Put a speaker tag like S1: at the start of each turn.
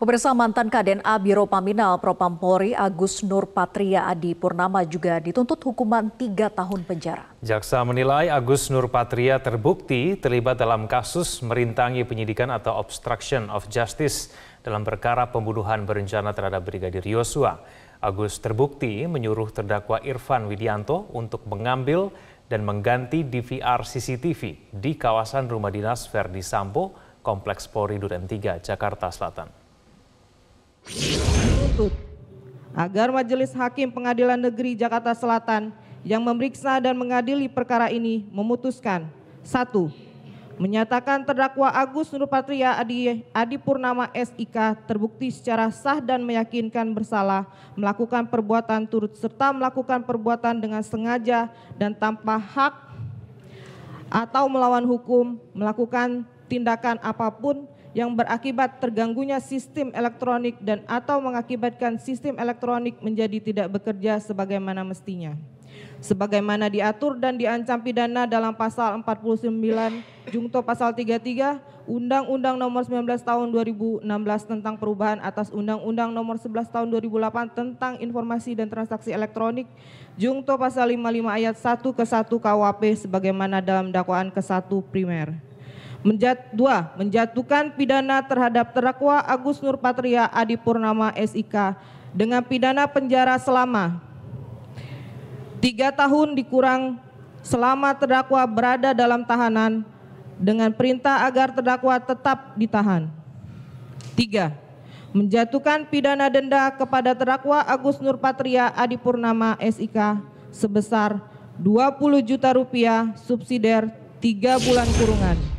S1: Pemirsa mantan Kaden A Biro Paminal Propampori Agus Nur Patria Adi Purnama juga dituntut hukuman tiga tahun penjara.
S2: Jaksa menilai Agus Nur Patria terbukti terlibat dalam kasus merintangi penyidikan atau obstruction of justice dalam perkara pembunuhan berencana terhadap Brigadir Yosua. Agus terbukti menyuruh terdakwa Irfan Widianto untuk mengambil dan mengganti DVR CCTV di kawasan rumah dinas Verdi Sambo, Kompleks Polri Duren 3, Jakarta Selatan
S1: menuntut agar Majelis Hakim Pengadilan Negeri Jakarta Selatan yang memeriksa dan mengadili perkara ini memutuskan satu menyatakan terdakwa Agus Nurpatria Adi, Adi Purnama SIK terbukti secara sah dan meyakinkan bersalah melakukan perbuatan turut serta melakukan perbuatan dengan sengaja dan tanpa hak atau melawan hukum melakukan tindakan apapun yang berakibat terganggunya sistem elektronik dan atau mengakibatkan sistem elektronik menjadi tidak bekerja sebagaimana mestinya. Sebagaimana diatur dan diancam pidana dalam pasal 49 Jungto pasal 33 Undang-Undang Nomor 19 Tahun 2016 tentang perubahan atas Undang-Undang Nomor 11 Tahun 2008 tentang Informasi dan Transaksi Elektronik Jungto pasal 55 ayat 1 ke 1 KUHP sebagaimana dalam dakwaan ke-1 primer. Menjat, dua, menjatuhkan pidana terhadap terdakwa Agus Nurpatria Adipurnama SIK dengan pidana penjara selama tiga tahun dikurang selama terdakwa berada dalam tahanan dengan perintah agar terdakwa tetap ditahan. Tiga, menjatuhkan pidana denda kepada terdakwa Agus Nurpatria Adipurnama SIK sebesar 20 juta rupiah subsidiar tiga bulan kurungan.